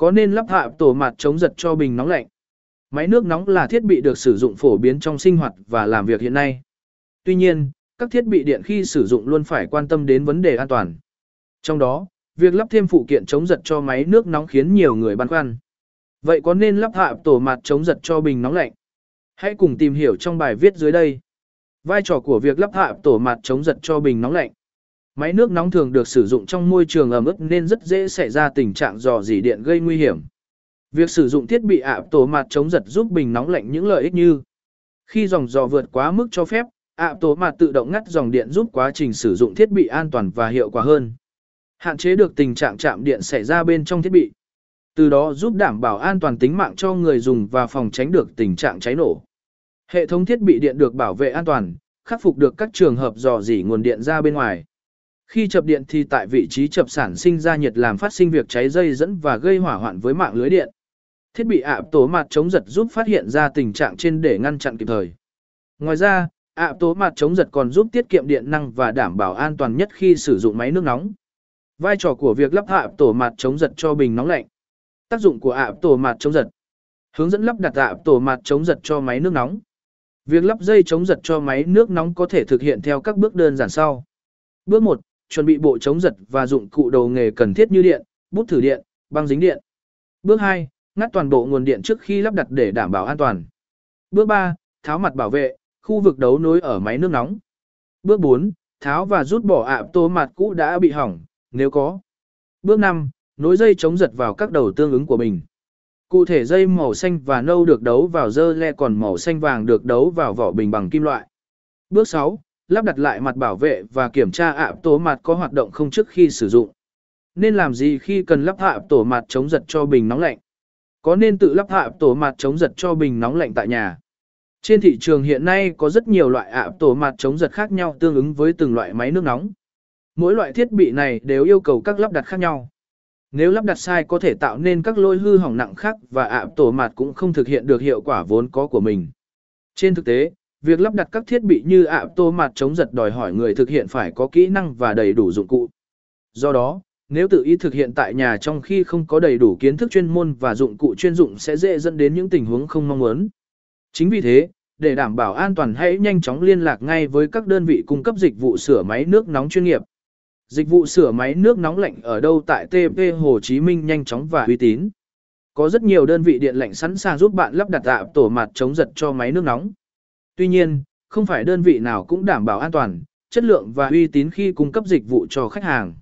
Có nên lắp hạ tổ mặt chống giật cho bình nóng lạnh. Máy nước nóng là thiết bị được sử dụng phổ biến trong sinh hoạt và làm việc hiện nay. Tuy nhiên, các thiết bị điện khi sử dụng luôn phải quan tâm đến vấn đề an toàn. Trong đó, việc lắp thêm phụ kiện chống giật cho máy nước nóng khiến nhiều người băn khoăn. Vậy có nên lắp hạ tổ mặt chống giật cho bình nóng lạnh? Hãy cùng tìm hiểu trong bài viết dưới đây. Vai trò của việc lắp hạ tổ mặt chống giật cho bình nóng lạnh. Máy nước nóng thường được sử dụng trong môi trường ẩm ướt nên rất dễ xảy ra tình trạng dò dỉ điện gây nguy hiểm. Việc sử dụng thiết bị ạ tổ mặt chống giật giúp bình nóng lạnh những lợi ích như khi dòng dò vượt quá mức cho phép, ạ tổ mặt tự động ngắt dòng điện giúp quá trình sử dụng thiết bị an toàn và hiệu quả hơn. Hạn chế được tình trạng chạm điện xảy ra bên trong thiết bị. Từ đó giúp đảm bảo an toàn tính mạng cho người dùng và phòng tránh được tình trạng cháy nổ. Hệ thống thiết bị điện được bảo vệ an toàn, khắc phục được các trường hợp dò dỉ nguồn điện ra bên ngoài. Khi chập điện thì tại vị trí chập sản sinh ra nhiệt làm phát sinh việc cháy dây dẫn và gây hỏa hoạn với mạng lưới điện. Thiết bị ạp tố mặt chống giật giúp phát hiện ra tình trạng trên để ngăn chặn kịp thời. Ngoài ra, ạp tố mặt chống giật còn giúp tiết kiệm điện năng và đảm bảo an toàn nhất khi sử dụng máy nước nóng. Vai trò của việc lắp ạp tổ mặt chống giật cho bình nóng lạnh. Tác dụng của ạp tổ mặt chống giật. Hướng dẫn lắp đặt ạp tổ mặt chống giật cho máy nước nóng. Việc lắp dây chống giật cho máy nước nóng có thể thực hiện theo các bước đơn giản sau. Bước 1 chuẩn bị bộ chống giật và dụng cụ đầu nghề cần thiết như điện, bút thử điện, băng dính điện. Bước 2, ngắt toàn bộ nguồn điện trước khi lắp đặt để đảm bảo an toàn. Bước 3, tháo mặt bảo vệ, khu vực đấu nối ở máy nước nóng. Bước 4, tháo và rút bỏ ạ tô mặt cũ đã bị hỏng, nếu có. Bước 5, nối dây chống giật vào các đầu tương ứng của mình. Cụ thể dây màu xanh và nâu được đấu vào dơ le còn màu xanh vàng được đấu vào vỏ bình bằng kim loại. Bước 6, lắp đặt lại mặt bảo vệ và kiểm tra ạ tổ mặt có hoạt động không trước khi sử dụng. Nên làm gì khi cần lắp hạ tổ mặt chống giật cho bình nóng lạnh? Có nên tự lắp hạ tổ mặt chống giật cho bình nóng lạnh tại nhà? Trên thị trường hiện nay có rất nhiều loại ạ tổ mặt chống giật khác nhau tương ứng với từng loại máy nước nóng. Mỗi loại thiết bị này đều yêu cầu các lắp đặt khác nhau. Nếu lắp đặt sai có thể tạo nên các lỗi hư hỏng nặng khác và ạ tổ mặt cũng không thực hiện được hiệu quả vốn có của mình. Trên thực tế, việc lắp đặt các thiết bị như ạ tô mặt chống giật đòi hỏi người thực hiện phải có kỹ năng và đầy đủ dụng cụ. Do đó, nếu tự ý thực hiện tại nhà trong khi không có đầy đủ kiến thức chuyên môn và dụng cụ chuyên dụng sẽ dễ dẫn đến những tình huống không mong muốn. Chính vì thế, để đảm bảo an toàn hãy nhanh chóng liên lạc ngay với các đơn vị cung cấp dịch vụ sửa máy nước nóng chuyên nghiệp. Dịch vụ sửa máy nước nóng lạnh ở đâu tại TP Hồ Chí Minh nhanh chóng và uy tín. Có rất nhiều đơn vị điện lạnh sẵn sàng giúp bạn lắp đặt tạm tổ mặt chống giật cho máy nước nóng. Tuy nhiên, không phải đơn vị nào cũng đảm bảo an toàn, chất lượng và uy tín khi cung cấp dịch vụ cho khách hàng.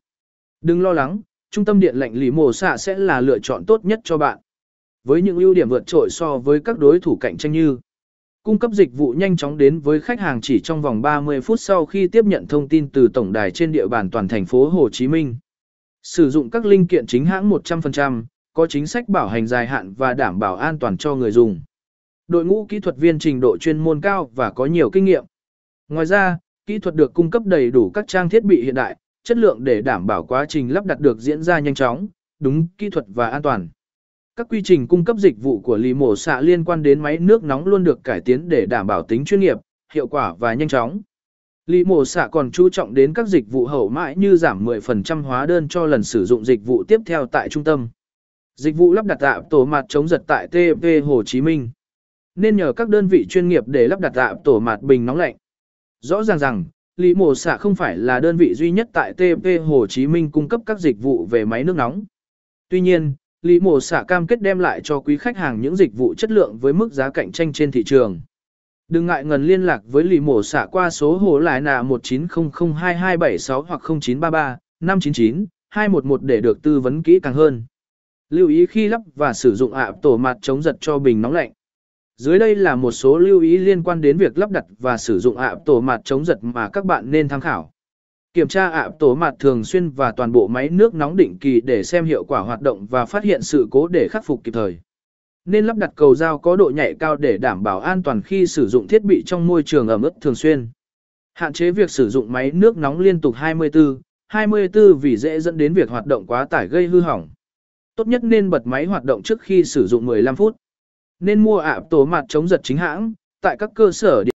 Đừng lo lắng, trung tâm điện lạnh lì mồ xạ sẽ là lựa chọn tốt nhất cho bạn. Với những ưu điểm vượt trội so với các đối thủ cạnh tranh như cung cấp dịch vụ nhanh chóng đến với khách hàng chỉ trong vòng 30 phút sau khi tiếp nhận thông tin từ tổng đài trên địa bàn toàn thành phố Hồ Chí Minh. Sử dụng các linh kiện chính hãng 100%, có chính sách bảo hành dài hạn và đảm bảo an toàn cho người dùng. Đội ngũ kỹ thuật viên trình độ chuyên môn cao và có nhiều kinh nghiệm. Ngoài ra, kỹ thuật được cung cấp đầy đủ các trang thiết bị hiện đại, chất lượng để đảm bảo quá trình lắp đặt được diễn ra nhanh chóng, đúng kỹ thuật và an toàn. Các quy trình cung cấp dịch vụ của lì mổ xạ liên quan đến máy nước nóng luôn được cải tiến để đảm bảo tính chuyên nghiệp, hiệu quả và nhanh chóng. Lì mổ xạ còn chú trọng đến các dịch vụ hậu mãi như giảm 10% hóa đơn cho lần sử dụng dịch vụ tiếp theo tại trung tâm. Dịch vụ lắp đặt tạm tổ mặt chống giật tại TP Hồ Chí Minh nên nhờ các đơn vị chuyên nghiệp để lắp đặt tạm tổ mạt bình nóng lạnh. Rõ ràng rằng, Lý Mộ Xạ không phải là đơn vị duy nhất tại TP Hồ Chí Minh cung cấp các dịch vụ về máy nước nóng. Tuy nhiên, Lý Mộ Xạ cam kết đem lại cho quý khách hàng những dịch vụ chất lượng với mức giá cạnh tranh trên thị trường. Đừng ngại ngần liên lạc với Lý Mộ Xạ qua số hồ lại nà 19002276 hoặc 0933 599 211 để được tư vấn kỹ càng hơn. Lưu ý khi lắp và sử dụng ạ tổ mặt chống giật cho bình nóng lạnh. Dưới đây là một số lưu ý liên quan đến việc lắp đặt và sử dụng ạ tổ mặt chống giật mà các bạn nên tham khảo. Kiểm tra ạ tổ mặt thường xuyên và toàn bộ máy nước nóng định kỳ để xem hiệu quả hoạt động và phát hiện sự cố để khắc phục kịp thời. Nên lắp đặt cầu dao có độ nhạy cao để đảm bảo an toàn khi sử dụng thiết bị trong môi trường ẩm ướt thường xuyên. Hạn chế việc sử dụng máy nước nóng liên tục 24, 24 vì dễ dẫn đến việc hoạt động quá tải gây hư hỏng. Tốt nhất nên bật máy hoạt động trước khi sử dụng 15 phút. Nên mua ạ tổ mặt chống giật chính hãng, tại các cơ sở điện